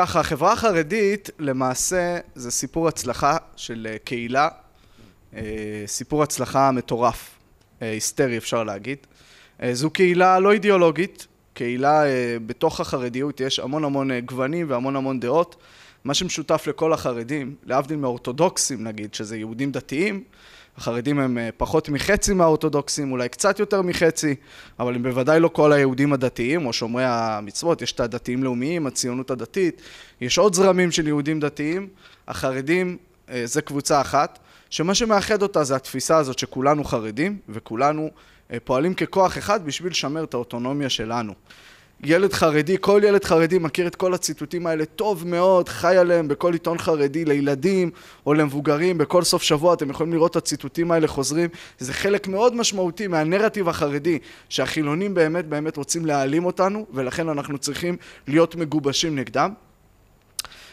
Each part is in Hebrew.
ככה, החברה החרדית למעשה זה סיפור הצלחה של אה, קהילה, אה, סיפור הצלחה מטורף, אה, היסטרי אפשר להגיד. זו קהילה לא אידיאולוגית, קהילה בתוך החרדיות יש המון המון גוונים והמון המון דעות. מה שמשותף לכל החרדים, להבדיל מאורתודוקסים נגיד, שזה יהודים דתיים, החרדים הם אה, פחות מחצי מהאורתודוקסים, אולי קצת יותר מחצי, אבל הם בוודאי לא כל היהודים הדתיים או שומרי המצוות, יש את הדתיים-לאומיים, הציונות הדתית, יש עוד זרמים של יהודים דתיים, החרדים אה, זה קבוצה אחת, שמה שמאחד אותה זה התפיסה הזאת שכולנו חרדים וכולנו אה, פועלים ככוח אחד בשביל לשמר את האוטונומיה שלנו. ילד חרדי, כל ילד חרדי מכיר את כל הציטוטים האלה טוב מאוד, חי עליהם בכל עיתון חרדי לילדים או למבוגרים, בכל סוף שבוע אתם יכולים לראות את הציטוטים האלה חוזרים. זה חלק מאוד משמעותי מהנרטיב החרדי, שהחילונים באמת באמת רוצים להעלים אותנו, ולכן אנחנו צריכים להיות מגובשים נגדם.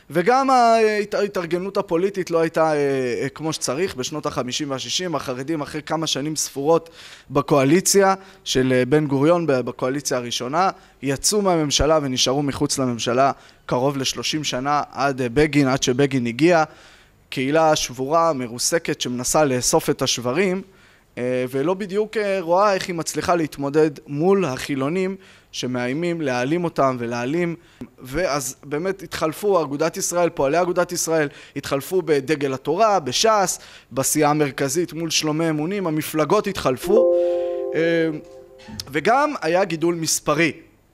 וגם ההתארגנות הפוליטית לא הייתה אה, אה, כמו שצריך בשנות החמישים והשישים, החרדים אחרי כמה שנים ספורות בקואליציה של אה, בן גוריון, בקואליציה הראשונה, יצאו מהממשלה ונשארו מחוץ לממשלה קרוב לשלושים שנה עד בגין, עד שבגין הגיע. קהילה שבורה, מרוסקת, שמנסה לאסוף את השברים. אה, ולא בדיוק אה, רואה איך היא מצליחה להתמודד מול החילונים שמאיימים להעלים אותם ולהעלים ואז באמת התחלפו אגודת ישראל, פועלי אגודת ישראל התחלפו בדגל התורה, בש"ס, בסיעה המרכזית מול שלומי אמונים, המפלגות התחלפו אה, וגם היה גידול מספרי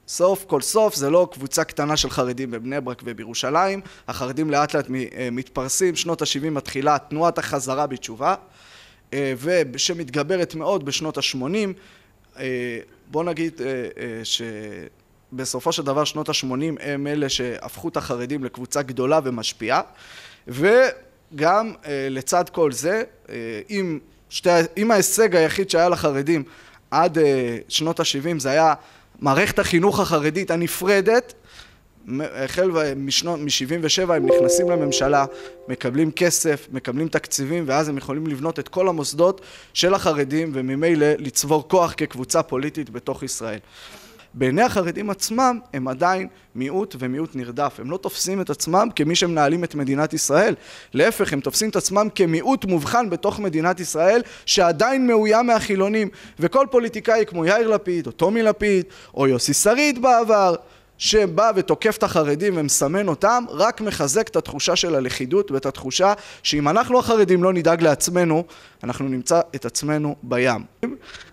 סוף כל סוף זה לא קבוצה קטנה של חרדים בבני ברק ובירושלים, החרדים לאט לאט מתפרסים, שנות ה-70 מתחילה תנועת החזרה בתשובה אה, ושמתגברת מאוד בשנות ה-80. אה, בואו נגיד אה, שבסופו של דבר שנות ה-80 הם אלה שהפכו את החרדים לקבוצה גדולה ומשפיעה, וגם לצד כל זה, אם, שתי, אם ההישג היחיד שהיה לחרדים עד שנות ה-70 זה היה מערכת החינוך החרדית הנפרדת, החל מ-77 הם נכנסים לממשלה, מקבלים כסף, מקבלים תקציבים, ואז הם יכולים לבנות את כל המוסדות של החרדים, וממילא לצבור כוח כקבוצה פוליטית בתוך ישראל. בעיני החרדים עצמם הם עדיין מיעוט ומיעוט נרדף. הם לא תופסים את עצמם כמי שמנהלים את מדינת ישראל. להפך, הם תופסים את עצמם כמיעוט מובחן בתוך מדינת ישראל שעדיין מאוים מהחילונים. וכל פוליטיקאי כמו יאיר לפיד, או טומי לפיד, או יוסי שריד בעבר, שבא ותוקף את החרדים ומסמן אותם, רק מחזק את התחושה של הלכידות ואת התחושה שאם אנחנו החרדים לא נדאג לעצמנו, אנחנו נמצא את עצמנו בים.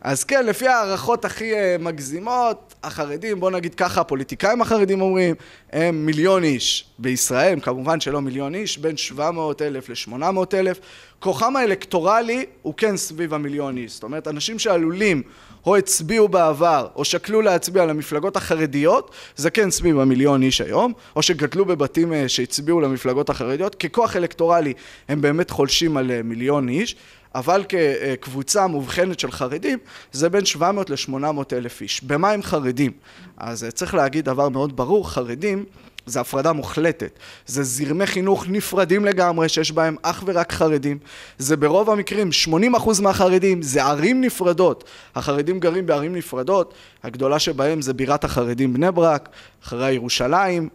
אז כן, לפי ההערכות הכי אה, מגזימות, החרדים, בוא נגיד ככה, הפוליטיקאים החרדים אומרים, הם מיליון איש בישראל, כמובן שלא מיליון איש, בין 700 אלף ל-800 אלף. כוחם האלקטורלי הוא כן סביב המיליון איש, זאת אומרת, אנשים שעלולים... או הצביעו בעבר, או שקלו להצביע למפלגות החרדיות, זה כן סביב המיליון איש היום, או שגדלו בבתים אה, שהצביעו למפלגות החרדיות, ככוח אלקטורלי הם באמת חולשים על אה, מיליון איש, אבל כקבוצה מובחנת של חרדים, זה בין 700 ל-800 אלף איש. במה הם חרדים? אז אה, צריך להגיד דבר מאוד ברור, חרדים זה הפרדה מוחלטת. זה זרמי חינוך נפרדים לגמרי, שיש בהם אך ורק חרדים. זה ברוב המקרים, 80% מהחרדים זה ערים נפרדות. החרדים גרים בערים נפרדות, הגדולה שבהם זה בירת החרדים בני ברק, אחרי ירושלים,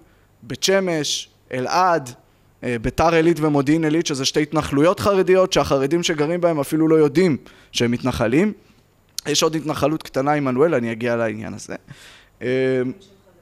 בית שמש, אלעד, אה, ביתר עילית ומודיעין עילית, שזה שתי התנחלויות חרדיות, שהחרדים שגרים בהם אפילו לא יודעים שהם מתנחלים. יש עוד התנחלות קטנה, עמנואל, אני אגיע לעניין הזה. אה,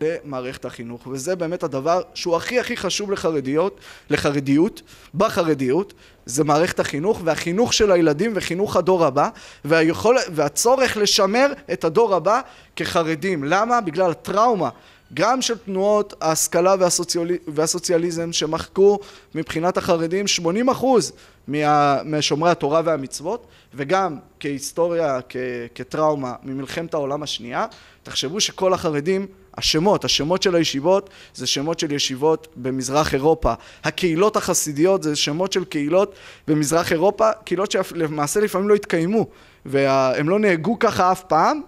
למערכת החינוך. וזה באמת הדבר שהוא הכי הכי חשוב לחרדיות, לחרדיות, בחרדיות, זה מערכת החינוך, והחינוך של הילדים וחינוך הדור הבא, והיכול, והצורך לשמר את הדור הבא כחרדים. למה? בגלל הטראומה. גם של תנועות ההשכלה והסוציאלי, והסוציאליזם שמחקו מבחינת החרדים 80 אחוז מה, משומרי התורה והמצוות וגם כהיסטוריה, כ, כטראומה ממלחמת העולם השנייה תחשבו שכל החרדים, השמות, השמות של הישיבות זה שמות של ישיבות במזרח אירופה. הקהילות החסידיות זה שמות של קהילות במזרח אירופה, קהילות שלמעשה לפעמים לא התקיימו, והם לא נהגו ככה אף פעם,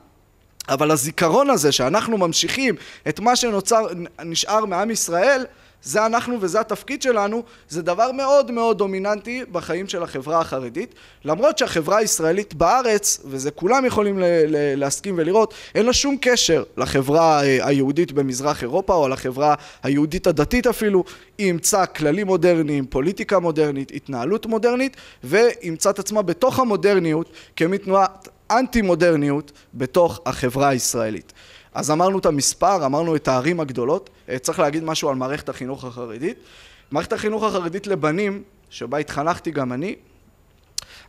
אבל הזיכרון הזה שאנחנו ממשיכים את מה שנוצר, נשאר מעם ישראל, זה אנחנו וזה התפקיד שלנו, זה דבר מאוד מאוד דומיננטי בחיים של החברה החרדית. למרות שהחברה הישראלית בארץ, וזה כולם יכולים ל- ל- להסכים ולראות, אין לה שום קשר לחברה אה, היהודית במזרח אירופה, או לחברה היהודית הדתית אפילו, היא אימצה כללים מודרניים, פוליטיקה מודרנית, התנהלות מודרנית, ואימצה את עצמה בתוך המודרניות כמתנועת אנטי-מודרניות בתוך החברה הישראלית. אז אמרנו את המספר, אמרנו את הערים הגדולות, אה, צריך להגיד משהו על מערכת החינוך החרדית. מערכת החינוך החרדית לבנים, שבה התחנכתי גם אני,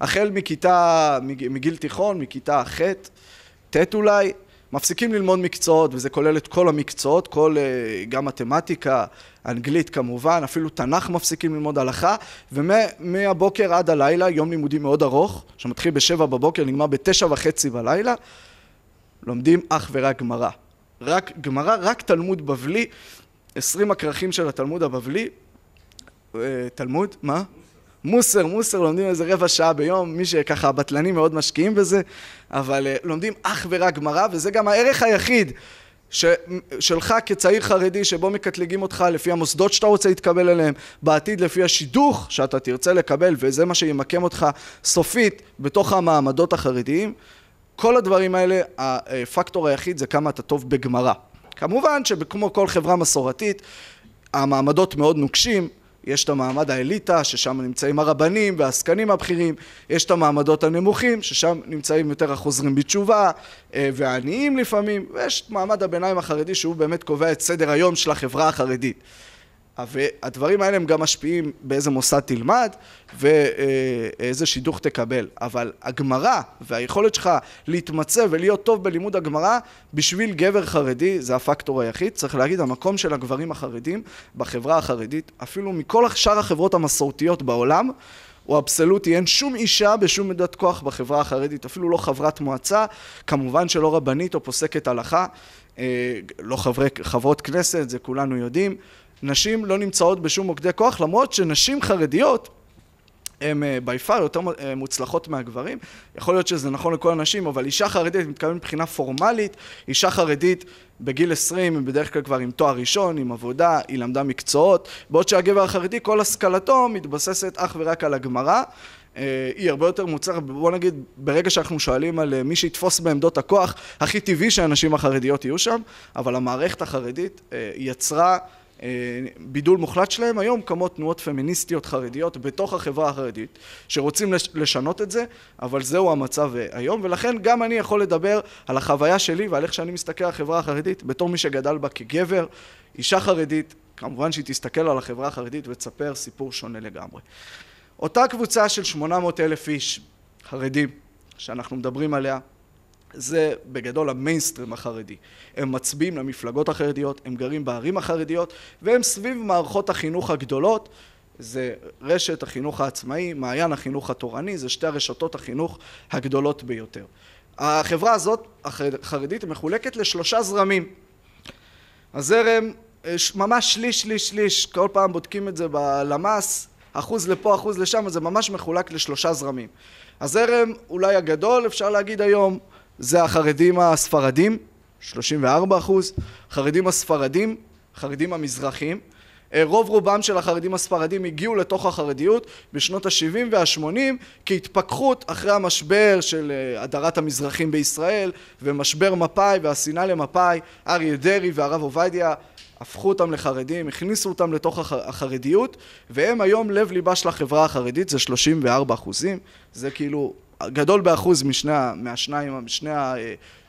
החל מכיתה, מגיל תיכון, מכיתה ח', ט' אולי, מפסיקים ללמוד מקצועות, וזה כולל את כל המקצועות, כל, אה, גם מתמטיקה, אנגלית כמובן, אפילו תנ"ך מפסיקים ללמוד הלכה, ומהבוקר עד הלילה, יום לימודי מאוד ארוך, שמתחיל בשבע בבוקר, נגמר בתשע וחצי בלילה, לומדים אך ורק גמרא. רק גמרא, רק תלמוד בבלי, עשרים הכרכים של התלמוד הבבלי, אה, תלמוד, מה? מוסר, מוסר, לומדים איזה רבע שעה ביום, מי שככה, הבטלנים מאוד משקיעים בזה, אבל אה, לומדים אך ורק גמרא, וזה גם הערך היחיד ש... שלך כצעיר חרדי, שבו מקטלגים אותך לפי המוסדות שאתה רוצה להתקבל אליהם, בעתיד לפי השידוך שאתה תרצה לקבל, וזה מה שימקם אותך סופית בתוך המעמדות החרדיים. כל הדברים האלה, הפקטור היחיד זה כמה אתה טוב בגמרא. כמובן שכמו כל חברה מסורתית, המעמדות מאוד נוקשים, יש את המעמד האליטה, ששם נמצאים הרבנים והעסקנים הבכירים, יש את המעמדות הנמוכים, ששם נמצאים יותר החוזרים בתשובה, אה, והעניים לפעמים, ויש את מעמד הביניים החרדי, שהוא באמת קובע את סדר היום של החברה החרדית. והדברים האלה הם גם משפיעים באיזה מוסד תלמד ואיזה שידוך תקבל. אבל הגמרא והיכולת שלך להתמצא ולהיות טוב בלימוד הגמרא, בשביל גבר חרדי זה הפקטור היחיד. צריך להגיד, המקום של הגברים החרדים בחברה החרדית, אפילו מכל שאר החברות המסורתיות בעולם, הוא אבסולוטי, אין שום אישה בשום מידת כוח בחברה החרדית, אפילו לא חברת מועצה, כמובן שלא רבנית או פוסקת הלכה, אה, לא חברי, חברות כנסת, זה כולנו יודעים, נשים לא נמצאות בשום מוקדי כוח, למרות שנשים חרדיות הן בי אה, פאר יותר אה, מוצלחות מהגברים. יכול להיות שזה נכון לכל הנשים, אבל אישה חרדית, מתכוון מבחינה פורמלית, אישה חרדית בגיל 20 היא בדרך כלל כבר עם תואר ראשון, עם עבודה, היא למדה מקצועות, בעוד שהגבר החרדי כל השכלתו מתבססת אך ורק על הגמרא. אה, היא הרבה יותר מוצלחת, בוא נגיד, ברגע שאנחנו שואלים על מי שיתפוס בעמדות הכוח, הכי טבעי שהנשים החרדיות יהיו שם, אבל המערכת החרדית יצרה אה, בידול מוחלט שלהם, היום קמות תנועות פמיניסטיות חרדיות בתוך החברה החרדית, שרוצים לשנות את זה, אבל זהו המצב אה, היום, ולכן גם אני יכול לדבר על החוויה שלי ועל איך שאני מסתכל על החברה החרדית, בתור מי שגדל בה כגבר, אישה חרדית, כמובן שהיא תסתכל על החברה החרדית ותספר סיפור שונה לגמרי. אותה קבוצה של 800 אלף איש חרדים שאנחנו מדברים עליה, זה בגדול המיינסטרים החרדי. הם מצביעים למפלגות החרדיות, הם גרים בערים החרדיות, והם סביב מערכות החינוך הגדולות. זה רשת החינוך העצמאי, מעיין החינוך התורני, זה שתי הרשתות החינוך הגדולות ביותר. החברה הזאת, החרדית, מחולקת לשלושה זרמים. הזרם, ממש שליש, שליש, שליש, כל פעם בודקים את זה בלמ"ס, אחוז לפה, אחוז לשם, זה ממש מחולק לשלושה זרמים. הזרם אולי הגדול, אפשר להגיד היום, זה החרדים הספרדים, 34 אחוז, חרדים הספרדים, חרדים המזרחים. אה, רוב רובם של החרדים הספרדים הגיעו לתוך החרדיות בשנות ה-70 וה-80 כהתפכחות אחרי המשבר של אה, הדרת המזרחים בישראל ומשבר מפא"י והשנאה למפא"י, אריה דרעי והרב עובדיה הפכו אותם לחרדים, הכניסו אותם לתוך החרדיות והם היום לב ליבה של החברה החרדית, זה 34 אחוזים, זה כאילו גדול באחוז משני, מהשניים, משני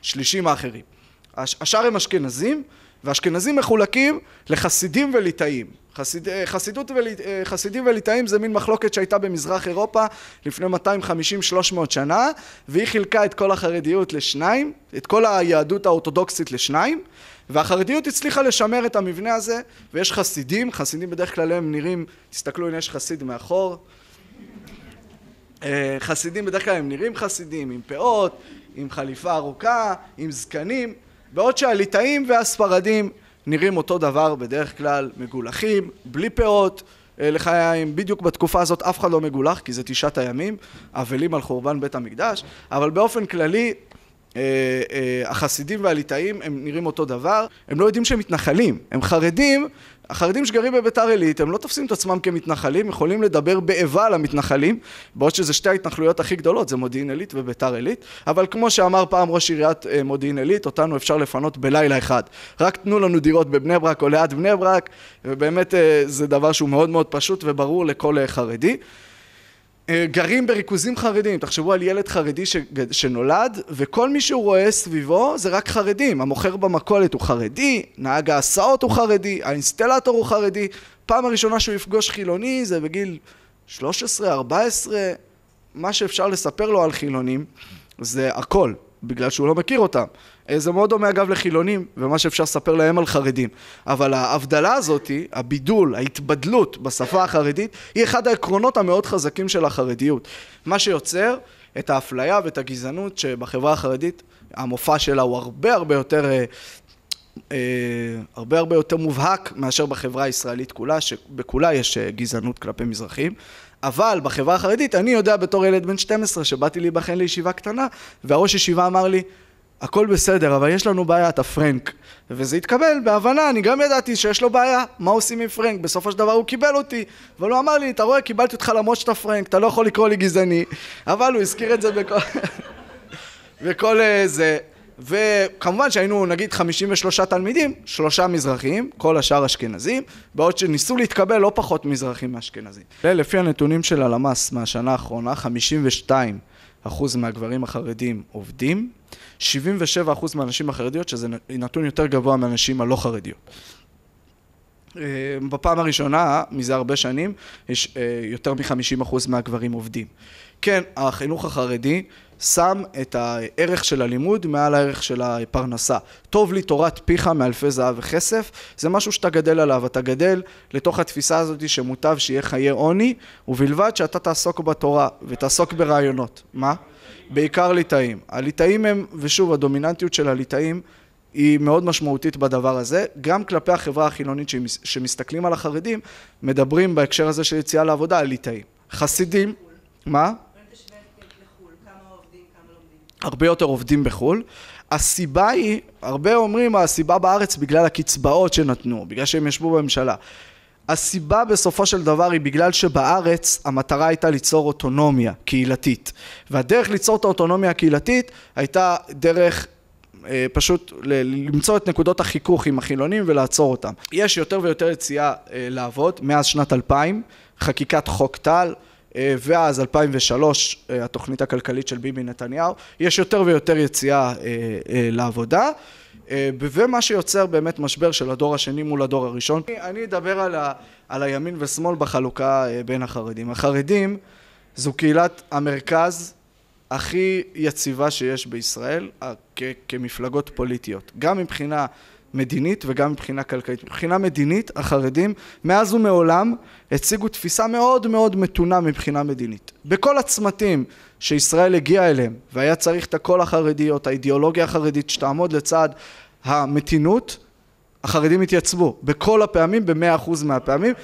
השלישים האחרים. הש, השאר הם אשכנזים, ואשכנזים מחולקים לחסידים וליטאים. חסיד, אה, חסידות אה, חסידים וליטאים זה מין מחלוקת שהייתה במזרח אירופה לפני 250-300 שנה, והיא חילקה את כל החרדיות לשניים, את כל היהדות האורתודוקסית לשניים, והחרדיות הצליחה לשמר את המבנה הזה, ויש חסידים, חסידים בדרך כלל הם נראים, תסתכלו הנה יש חסיד מאחור, אה, חסידים בדרך כלל הם נראים חסידים, עם פאות, עם חליפה ארוכה, עם זקנים, בעוד שהליטאים והספרדים נראים אותו דבר בדרך כלל מגולחים, בלי פאות, אה, לחיים, בדיוק בתקופה הזאת אף אחד לא מגולח כי זה תשעת הימים, אבלים על חורבן בית המקדש, אבל באופן כללי אה, אה, החסידים והליטאים הם נראים אותו דבר, הם לא יודעים שהם מתנחלים, הם חרדים, החרדים שגרים בביתר עילית הם לא תופסים את עצמם כמתנחלים, יכולים לדבר באיבה על המתנחלים, בעוד שזה שתי ההתנחלויות הכי גדולות, זה מודיעין עילית וביתר עילית, אבל כמו שאמר פעם ראש עיריית אה, מודיעין עילית, אותנו אפשר לפנות בלילה אחד, רק תנו לנו דירות בבני ברק או ליד בני ברק, ובאמת זה דבר שהוא מאוד מאוד פשוט וברור לכל חרדי. אה, גרים בריכוזים חרדים, תחשבו על ילד חרדי שנולד וכל מי שהוא רואה סביבו זה רק חרדים, המוכר במכולת הוא חרדי, נהג ההסעות הוא חרדי, האינסטלטור הוא חרדי, פעם הראשונה שהוא יפגוש חילוני זה בגיל 13, 14, מה שאפשר לספר לו על חילונים זה הכל. בגלל שהוא לא מכיר אותם. אה, זה מאוד דומה אגב לחילונים, ומה שאפשר לספר להם על חרדים. אבל ההבדלה הזאת, הבידול, ההתבדלות בשפה החרדית, היא אחד העקרונות המאוד חזקים של החרדיות. מה שיוצר את האפליה ואת הגזענות שבחברה החרדית, המופע שלה הוא הרבה הרבה יותר... אה, אה הרבה הרבה יותר מובהק מאשר בחברה הישראלית כולה, שבכולה יש אה, גזענות כלפי מזרחים. אבל בחברה החרדית, אני יודע בתור ילד בן 12 שבאתי להיבחן לישיבה קטנה, והראש ישיבה אמר לי, הכל בסדר, אבל יש לנו בעיה, אתה פרנק. וזה התקבל בהבנה, אני גם ידעתי שיש לו בעיה, מה עושים עם פרנק? בסופו של דבר הוא קיבל אותי, אבל הוא אמר לי, אתה רואה, קיבלתי אותך למרות שאתה פרנק, אתה לא יכול לקרוא לי גזעני, אבל הוא הזכיר את זה בכל... בכל אה, זה. וכמובן שהיינו נגיד 53 תלמידים, שלושה מזרחים, כל השאר אשכנזים, בעוד שניסו להתקבל לא פחות מזרחים מאשכנזים. כן. לפי הנתונים של הלמ"ס מהשנה האחרונה, 52 אחוז מהגברים החרדים עובדים, 77 אחוז מהנשים החרדיות, שזה נתון יותר גבוה מהנשים הלא חרדיות. אה, בפעם הראשונה, מזה הרבה שנים, יש אה, יותר מ-50% אחוז מהגברים עובדים. כן, החינוך החרדי שם את הערך של הלימוד מעל הערך של הפרנסה. טוב לי תורת פיך מאלפי זהב וכסף, זה משהו שאתה גדל עליו, אתה גדל לתוך התפיסה הזאת שמוטב שיהיה חיי עוני, ובלבד שאתה תעסוק בתורה ותעסוק ברעיונות. מה? בעיקר ליטאים. הליטאים הם, ושוב, הדומיננטיות של הליטאים היא מאוד משמעותית בדבר הזה. גם כלפי החברה החילונית שמסתכלים על החרדים, מדברים בהקשר הזה של יציאה לעבודה על ליטאים. חסידים, מה? הרבה יותר עובדים בחו"ל. הסיבה היא, הרבה אומרים הסיבה בארץ בגלל הקצבאות שנתנו, בגלל שהם ישבו בממשלה. הסיבה בסופו של דבר היא בגלל שבארץ המטרה הייתה ליצור אוטונומיה קהילתית. והדרך ליצור את האוטונומיה הקהילתית הייתה דרך אה, פשוט ל- למצוא את נקודות החיכוך עם החילונים ולעצור אותם. יש יותר ויותר יציאה אה, לעבוד מאז שנת 2000, חקיקת חוק טל, אה, ואז 2003, אה, התוכנית הכלכלית של ביבי נתניהו, יש יותר ויותר יציאה אה, לעבודה. ומה שיוצר באמת משבר של הדור השני מול הדור הראשון. אני אני אדבר על, ה, על הימין ושמאל בחלוקה בין החרדים. החרדים זו קהילת המרכז הכי יציבה שיש בישראל כ, כמפלגות פוליטיות. גם מבחינה מדינית וגם מבחינה כלכלית. מבחינה מדינית, החרדים מאז ומעולם הציגו תפיסה מאוד מאוד מתונה מבחינה מדינית. בכל הצמתים שישראל הגיעה אליהם, והיה צריך את הקול החרדי או את האידיאולוגיה החרדית שתעמוד לצד המתינות, החרדים התייצבו. בכל הפעמים, במאה אחוז מהפעמים.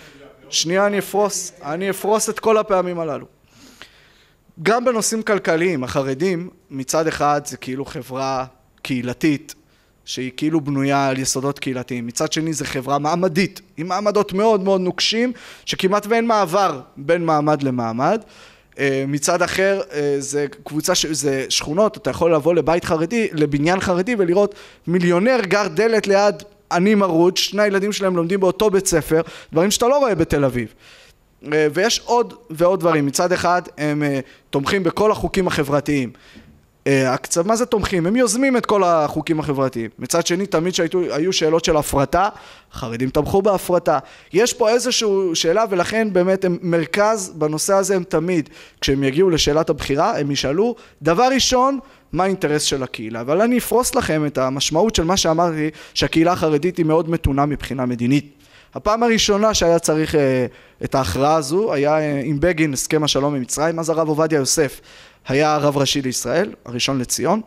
שנייה, אני אפרוס, אני אפרוס את כל הפעמים הללו. גם בנושאים כלכליים, החרדים מצד אחד זה כאילו חברה קהילתית שהיא כאילו בנויה על יסודות קהילתיים. מצד שני זו חברה מעמדית, עם מעמדות מאוד מאוד נוקשים, שכמעט ואין מעבר בין מעמד למעמד. אה, מצד אחר אה, זה קבוצה, ש... זה שכונות, אתה יכול לבוא לבית חרדי, לבניין חרדי ולראות מיליונר גר דלת ליד אני מרוד, שני הילדים שלהם לומדים באותו בית ספר, דברים שאתה לא רואה בתל אביב. אה, ויש עוד ועוד דברים, מצד אחד הם תומכים בכל החוקים החברתיים, אה, הקצב, מה זה תומכים? הם יוזמים את כל החוקים החברתיים. מצד שני, תמיד שהיו שאלות של הפרטה, חרדים תמכו בהפרטה. יש פה איזושהי שאלה, ולכן באמת הם מרכז בנושא הזה, הם תמיד, כשהם יגיעו לשאלת הבחירה, הם ישאלו, דבר ראשון, מה האינטרס של הקהילה. אבל אני אפרוס לכם את המשמעות של מה שאמרתי, שהקהילה החרדית היא מאוד מתונה מבחינה מדינית. הפעם הראשונה שהיה צריך אה, את ההכרעה הזו היה אה, עם בגין הסכם השלום עם מצרים, אז הרב עובדיה יוסף. היה הרב ראשי לישראל, הראשון לציון,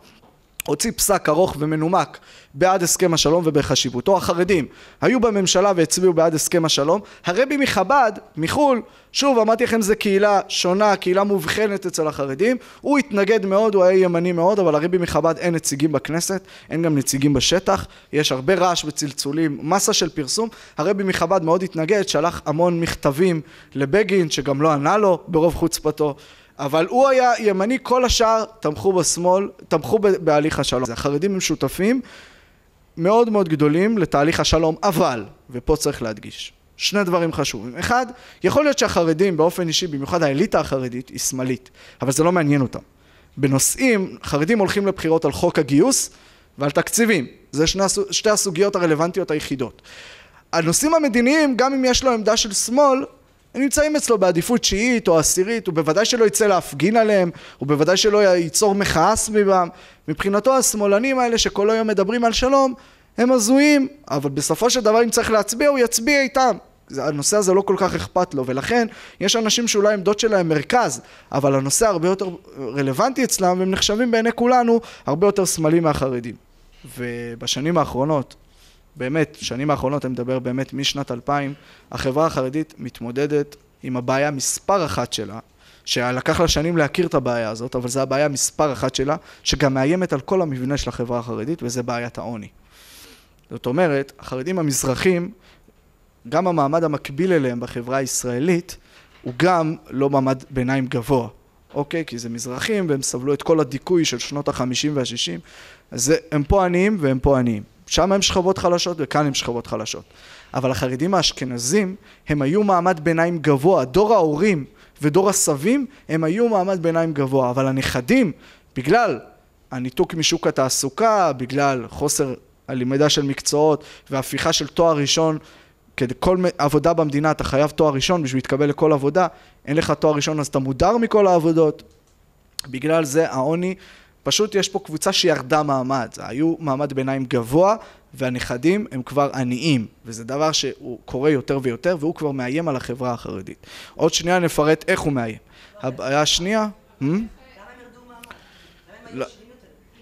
הוציא פסק ארוך ומנומק בעד הסכם השלום ובחשיבותו. החרדים היו בממשלה והצביעו בעד הסכם השלום. הרבי מחב"ד, מחו"ל, שוב אמרתי לכם זו קהילה שונה, קהילה מובחנת אצל החרדים. הוא התנגד מאוד, הוא היה ימני מאוד, אבל הרבי מחב"ד אין נציגים בכנסת, אין גם נציגים בשטח, יש הרבה רעש וצלצולים, מסה של פרסום. הרבי מחב"ד מאוד התנגד, שלח המון מכתבים לבגין שגם לא ענה לו ברוב חוצפתו. אבל הוא היה ימני, כל השאר תמכו בשמאל, תמכו בהליך השלום. החרדים הם שותפים מאוד מאוד גדולים לתהליך השלום, אבל, ופה צריך להדגיש, שני דברים חשובים. אחד, יכול להיות שהחרדים באופן אישי, במיוחד האליטה החרדית, היא שמאלית, אבל זה לא מעניין אותם. בנושאים, חרדים הולכים לבחירות על חוק הגיוס ועל תקציבים. זה שני, שתי הסוגיות הרלוונטיות היחידות. הנושאים המדיניים, גם אם יש לו עמדה של שמאל, הם נמצאים אצלו בעדיפות תשיעית או עשירית, הוא בוודאי שלא יצא להפגין עליהם, הוא בוודאי שלא ייצור מחאה סביבם. מבחינתו השמאלנים האלה שכל היום מדברים על שלום, הם הזויים, אבל בסופו של דבר אם צריך להצביע הוא יצביע איתם. הנושא הזה לא כל כך אכפת לו, ולכן יש אנשים שאולי העמדות שלהם מרכז, אבל הנושא הרבה יותר רלוונטי אצלם, והם נחשבים בעיני כולנו הרבה יותר שמאלי מהחרדים. ובשנים האחרונות, באמת, שנים האחרונות, אני מדבר באמת משנת 2000, החברה החרדית מתמודדת עם הבעיה מספר אחת שלה, שלקח לה שנים להכיר את הבעיה הזאת, אבל זו הבעיה מספר אחת שלה, שגם מאיימת על כל המבנה של החברה החרדית, וזה בעיית העוני. זאת אומרת, החרדים המזרחים, גם המעמד המקביל אליהם בחברה הישראלית, הוא גם לא מעמד ביניים גבוה, אוקיי? כי זה מזרחים והם סבלו את כל הדיכוי של שנות החמישים והשישים, אז הם פה עניים והם פה עניים. שם הם שכבות חלשות וכאן הם שכבות חלשות. אבל החרדים האשכנזים הם היו מעמד ביניים גבוה, דור ההורים ודור הסבים הם היו מעמד ביניים גבוה, אבל הנכדים בגלל הניתוק משוק התעסוקה, בגלל חוסר הלמידה של מקצועות והפיכה של תואר ראשון כדי כל עבודה במדינה אתה חייב תואר ראשון בשביל להתקבל לכל עבודה, אין לך תואר ראשון אז אתה מודר מכל העבודות. בגלל זה העוני פשוט יש פה קבוצה שירדה מעמד, היו מעמד ביניים גבוה, והנכדים הם כבר עניים, וזה דבר שהוא קורה יותר ויותר, והוא כבר מאיים על החברה החרדית. עוד שנייה נפרט איך הוא מאיים. הבעיה השנייה... Hmm? לא.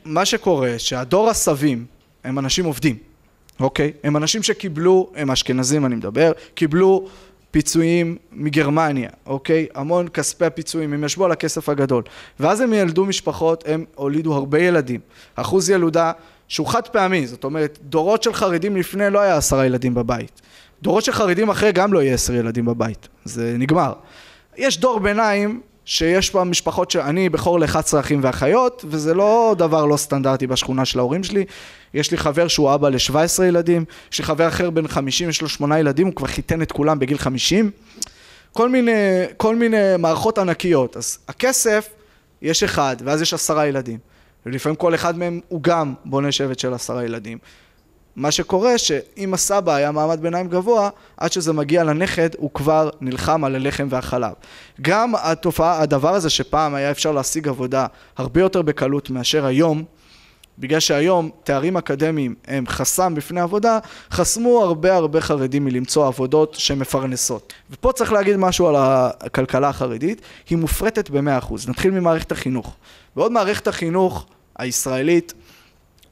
מה שקורה, שהדור הסבים הם אנשים עובדים, אוקיי? הם אנשים שקיבלו, הם אשכנזים אני מדבר, קיבלו פיצויים מגרמניה, אוקיי? המון כספי הפיצויים, הם ישבו על הכסף הגדול. ואז הם ילדו משפחות, הם הולידו הרבה ילדים. אחוז ילודה שהוא חד פעמי, זאת אומרת, דורות של חרדים לפני לא היה עשרה ילדים בבית. דורות של חרדים אחרי גם לא יהיה עשר ילדים בבית. זה נגמר. יש דור ביניים שיש בה משפחות שאני בכור ל-11 אחים ואחיות, וזה לא דבר לא סטנדרטי בשכונה של ההורים שלי. יש לי חבר שהוא אבא ל-17 ילדים, יש לי חבר אחר בן 50, יש לו 8 ילדים, הוא כבר חיתן את כולם בגיל 50. כל מיני, כל מיני מערכות ענקיות. אז הכסף, יש אחד, ואז יש עשרה ילדים. ולפעמים כל אחד מהם הוא גם בונה שבט של עשרה ילדים. מה שקורה שאם הסבא היה מעמד ביניים גבוה, עד שזה מגיע לנכד הוא כבר נלחם על הלחם והחלב. גם התופעה, הדבר הזה שפעם היה אפשר להשיג עבודה הרבה יותר בקלות מאשר היום, בגלל שהיום תארים אקדמיים הם חסם בפני עבודה, חסמו הרבה הרבה חרדים מלמצוא עבודות שמפרנסות. ופה צריך להגיד משהו על הכלכלה החרדית, היא מופרטת ב-100%. נתחיל ממערכת החינוך. בעוד מערכת החינוך הישראלית,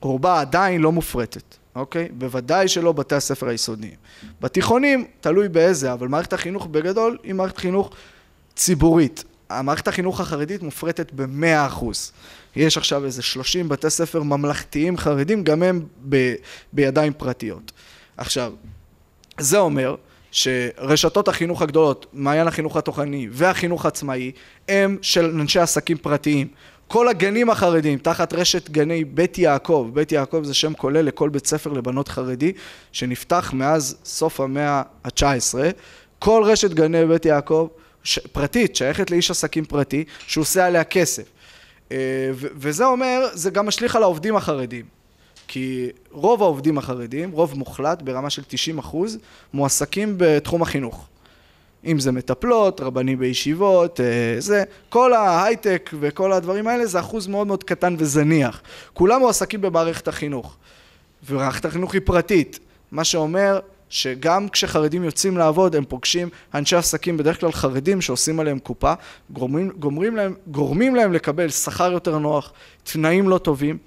רובה עדיין לא מופרטת, אוקיי? בוודאי שלא בתי הספר היסודיים. בתיכונים, תלוי באיזה, אבל מערכת החינוך בגדול היא מערכת חינוך ציבורית. המערכת החינוך החרדית מופרטת ב-100%. יש עכשיו איזה 30 בתי ספר ממלכתיים חרדים, גם הם ב, בידיים פרטיות. עכשיו, זה אומר שרשתות החינוך הגדולות, מעיין החינוך התוכני והחינוך העצמאי, הם של אנשי עסקים פרטיים. כל הגנים החרדים, תחת רשת גני בית יעקב, בית יעקב זה שם כולל לכל בית ספר לבנות חרדי, שנפתח מאז סוף המאה ה-19, כל רשת גני בית יעקב ש... פרטית, שייכת לאיש עסקים פרטי, שהוא עושה עליה כסף. אה, ו- וזה אומר, זה גם משליך על העובדים החרדים. כי רוב העובדים החרדים, רוב מוחלט, ברמה של 90 אחוז, מועסקים בתחום החינוך. אם זה מטפלות, רבנים בישיבות, אה, זה, כל ההייטק וכל הדברים האלה זה אחוז מאוד מאוד קטן וזניח. כולם מועסקים במערכת החינוך. ומערכת החינוך היא פרטית, מה שאומר שגם כשחרדים יוצאים לעבוד, הם פוגשים אנשי עסקים, בדרך כלל חרדים, שעושים עליהם קופה, גורמים, גורמים, להם, גורמים להם לקבל שכר יותר נוח, תנאים לא טובים.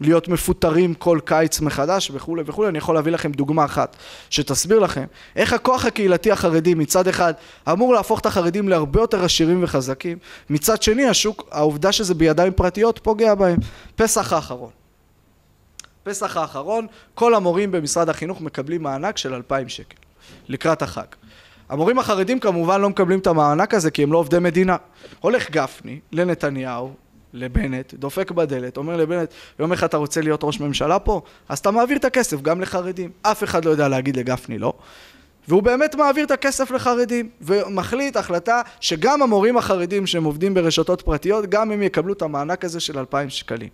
להיות מפוטרים כל קיץ מחדש וכולי וכולי, אני יכול להביא לכם דוגמה אחת שתסביר לכם איך הכוח הקהילתי החרדי מצד אחד אמור להפוך את החרדים להרבה יותר עשירים וחזקים, מצד שני השוק, העובדה שזה בידיים פרטיות פוגע בהם. פסח האחרון, פסח האחרון, כל המורים במשרד החינוך מקבלים מענק של 2,000 שקל לקראת החג. המורים החרדים כמובן לא מקבלים את המענק הזה כי הם לא עובדי מדינה. הולך גפני לנתניהו, לבנט, דופק בדלת, אומר לבנט, יום אחד אתה רוצה להיות ראש ממשלה פה? אז אתה מעביר את הכסף גם לחרדים. אף אחד לא יודע להגיד לגפני לא. והוא באמת מעביר את הכסף לחרדים, ומחליט החלטה שגם המורים החרדים שהם עובדים ברשתות פרטיות, גם הם יקבלו את המענק הזה של 2,000 שקלים.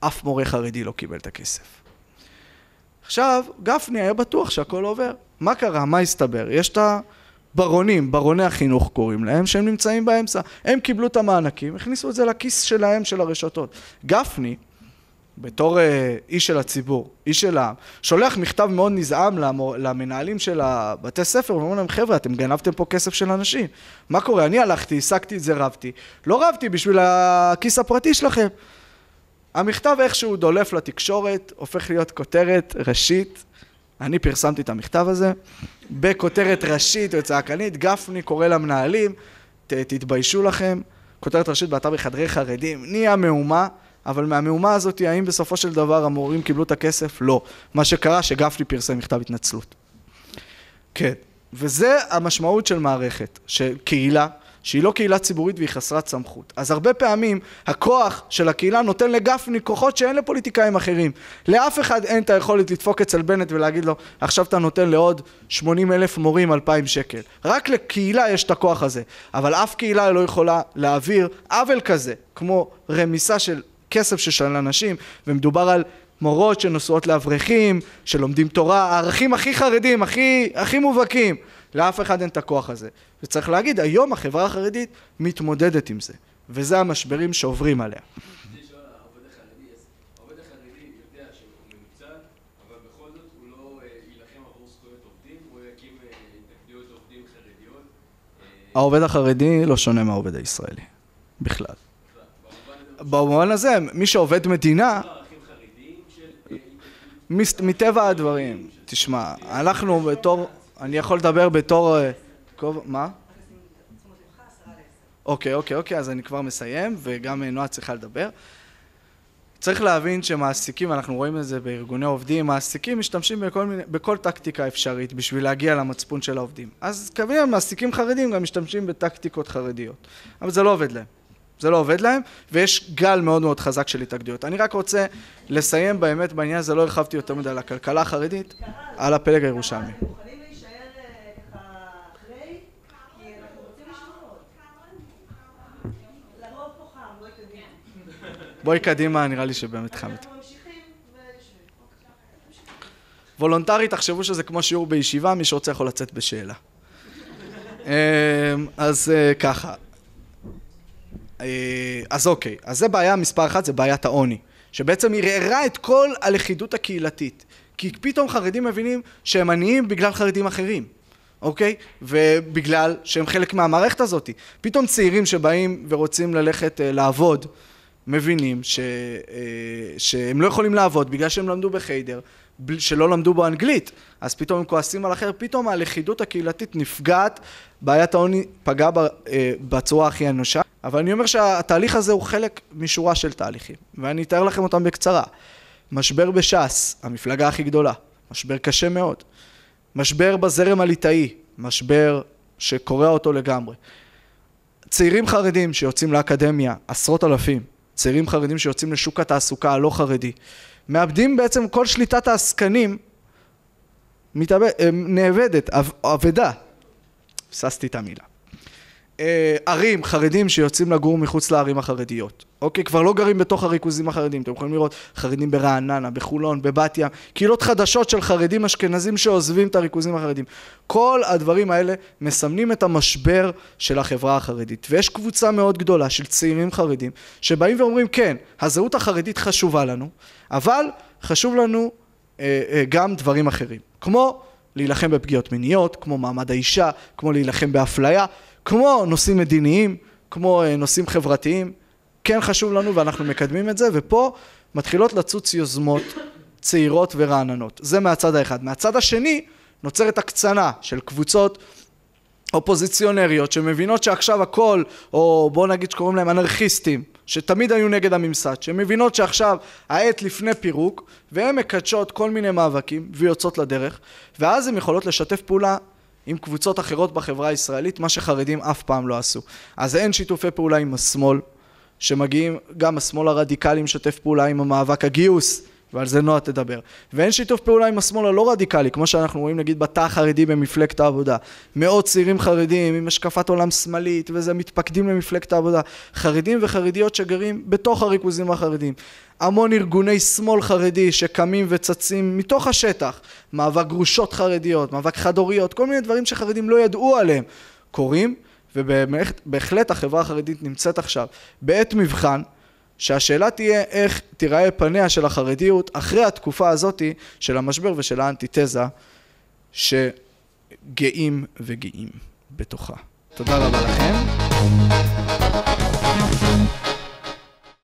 אף מורה חרדי לא קיבל את הכסף. עכשיו, גפני היה בטוח שהכל עובר. מה קרה? מה הסתבר? יש את הברונים, ברוני החינוך קוראים להם, שהם נמצאים באמצע. הם קיבלו את המענקים, הכניסו את זה לכיס שלהם, של הרשתות. גפני, בתור אה, איש של הציבור, איש של העם, שולח מכתב מאוד נזעם למור, למנהלים של הבתי ספר, ואומרים להם, חבר'ה, אתם גנבתם פה כסף של אנשים. מה קורה? אני הלכתי, השגתי את זה, רבתי. לא רבתי בשביל הכיס הפרטי שלכם. המכתב איכשהו דולף לתקשורת, הופך להיות כותרת ראשית, אני פרסמתי את המכתב הזה, בכותרת ראשית וצעקנית, גפני קורא למנהלים, ת, תתביישו לכם, כותרת ראשית באתר בחדרי חרדים, נהיה מהומה, אבל מהמהומה הזאת, האם בסופו של דבר המורים קיבלו את הכסף? לא. מה שקרה, שגפני פרסם מכתב התנצלות. כן, וזה המשמעות של מערכת, של קהילה, שהיא לא קהילה ציבורית והיא חסרת סמכות. אז הרבה פעמים הכוח של הקהילה נותן לגפני כוחות שאין לפוליטיקאים אחרים. לאף אחד אין את היכולת לדפוק אצל בנט ולהגיד לו, עכשיו אתה נותן לעוד 80 אלף מורים 2,000 שקל. רק לקהילה יש את הכוח הזה. אבל אף קהילה לא יכולה להעביר עוול כזה, כמו רמיסה של כסף של אנשים, ומדובר על מורות שנוסעות לאברכים, שלומדים תורה, הערכים הכי חרדים, הכי, הכי מובהקים. לאף אחד אין את הכוח הזה. וצריך להגיד, היום החברה החרדית מתמודדת עם זה, וזה המשברים שעוברים עליה. העובד החרדי לא שונה מהעובד הישראלי, בכלל. במובן הזה, מי שעובד מדינה... אה, מטבע הדברים, תשמע, אנחנו בתור... אני יכול לדבר בתור... אה, מה? אוקיי, אוקיי, אוקיי, אז אני כבר מסיים, וגם אה, נועה צריכה לדבר. צריך להבין שמעסיקים, אנחנו רואים את זה בארגוני עובדים, מעסיקים משתמשים בכל, מיני, בכל טקטיקה אפשרית בשביל להגיע למצפון של העובדים. אז כמובן מעסיקים חרדים גם משתמשים בטקטיקות חרדיות. אבל זה לא עובד להם. זה לא עובד להם, ויש גל מאוד מאוד חזק של התאגדויות. אני רק רוצה לסיים באמת בעניין הזה, לא הרחבתי יותר מדי על הכלכלה החרדית, על הפלג הירושלמי. בואי קדימה, נראה לי שבאמת חמת. וולונטרי, תחשבו שזה כמו שיעור בישיבה, מי שרוצה יכול לצאת בשאלה. אה, אז אה, ככה. אה, אז אוקיי, אז זה בעיה מספר אחת, זה בעיית העוני, שבעצם ערערה את כל הלכידות הקהילתית, כי פתאום חרדים מבינים שהם עניים בגלל חרדים אחרים, אוקיי? ובגלל שהם חלק מהמערכת הזאת. פתאום צעירים שבאים ורוצים ללכת לעבוד, מבינים ש, אה, שהם לא יכולים לעבוד בגלל שהם למדו בחיידר, שלא למדו באנגלית, אז פתאום הם כועסים על אחר, פתאום הלכידות הקהילתית נפגעת, בעיית העוני פגעה אה, בצורה הכי אנושה, אבל אני אומר שהתהליך הזה הוא חלק משורה של תהליכים, ואני אתאר לכם אותם בקצרה. משבר בש"ס, המפלגה הכי גדולה, משבר קשה מאוד. משבר בזרם הליטאי, משבר שקורע אותו לגמרי. צעירים חרדים שיוצאים לאקדמיה, עשרות אלפים, צעירים חרדים שיוצאים לשוק התעסוקה הלא חרדי. מאבדים בעצם כל שליטת העסקנים, מתאבד, אה, נאבדת, אבדה. הססתי את המילה. אה, ערים, חרדים שיוצאים לגור מחוץ לערים החרדיות. אוקיי? כבר לא גרים בתוך הריכוזים החרדים. אתם יכולים לראות חרדים ברעננה, בחולון, בבת ים. קהילות חדשות של חרדים אשכנזים שעוזבים את הריכוזים החרדים. כל הדברים האלה מסמנים את המשבר של החברה החרדית. ויש קבוצה מאוד גדולה של צעירים חרדים שבאים ואומרים, כן, הזהות החרדית חשובה לנו, אבל חשוב לנו אה, אה, גם דברים אחרים. כמו להילחם בפגיעות מיניות, כמו מעמד האישה, כמו להילחם באפליה. כמו נושאים מדיניים, כמו אה, נושאים חברתיים, כן חשוב לנו ואנחנו מקדמים את זה, ופה מתחילות לצוץ יוזמות צעירות ורעננות. זה מהצד האחד. מהצד השני, נוצרת הקצנה של קבוצות אופוזיציונריות שמבינות שעכשיו הכל, או בואו נגיד שקוראים להם אנרכיסטים, שתמיד היו נגד הממסד, שמבינות שעכשיו העת לפני פירוק, והן מקדשות כל מיני מאבקים ויוצאות לדרך, ואז הן יכולות לשתף פעולה עם קבוצות אחרות בחברה הישראלית, מה שחרדים אף פעם לא עשו. אז אין שיתופי פעולה עם השמאל, שמגיעים, גם השמאל הרדיקלי משתף פעולה עם המאבק הגיוס ועל זה נועה תדבר. ואין שיתוף פעולה עם השמאל הלא רדיקלי, כמו שאנחנו רואים נגיד בתא החרדי במפלגת העבודה. מאות צעירים חרדים עם השקפת עולם שמאלית וזה, מתפקדים למפלגת העבודה. חרדים וחרדיות שגרים בתוך הריכוזים החרדים. המון ארגוני שמאל חרדי שקמים וצצים מתוך השטח. מאבק גרושות חרדיות, מאבק חד-הוריות, כל מיני דברים שחרדים לא ידעו עליהם. קורים, ובהחלט החברה החרדית נמצאת עכשיו בעת מבחן. שהשאלה תהיה איך תיראה פניה של החרדיות אחרי התקופה הזאתי של המשבר ושל האנטיתזה שגאים וגאים בתוכה. תודה רבה לכם.